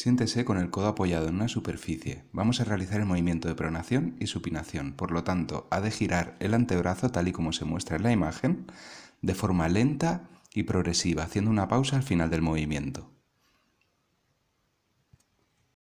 Siéntese con el codo apoyado en una superficie. Vamos a realizar el movimiento de pronación y supinación, por lo tanto, ha de girar el antebrazo tal y como se muestra en la imagen, de forma lenta y progresiva, haciendo una pausa al final del movimiento.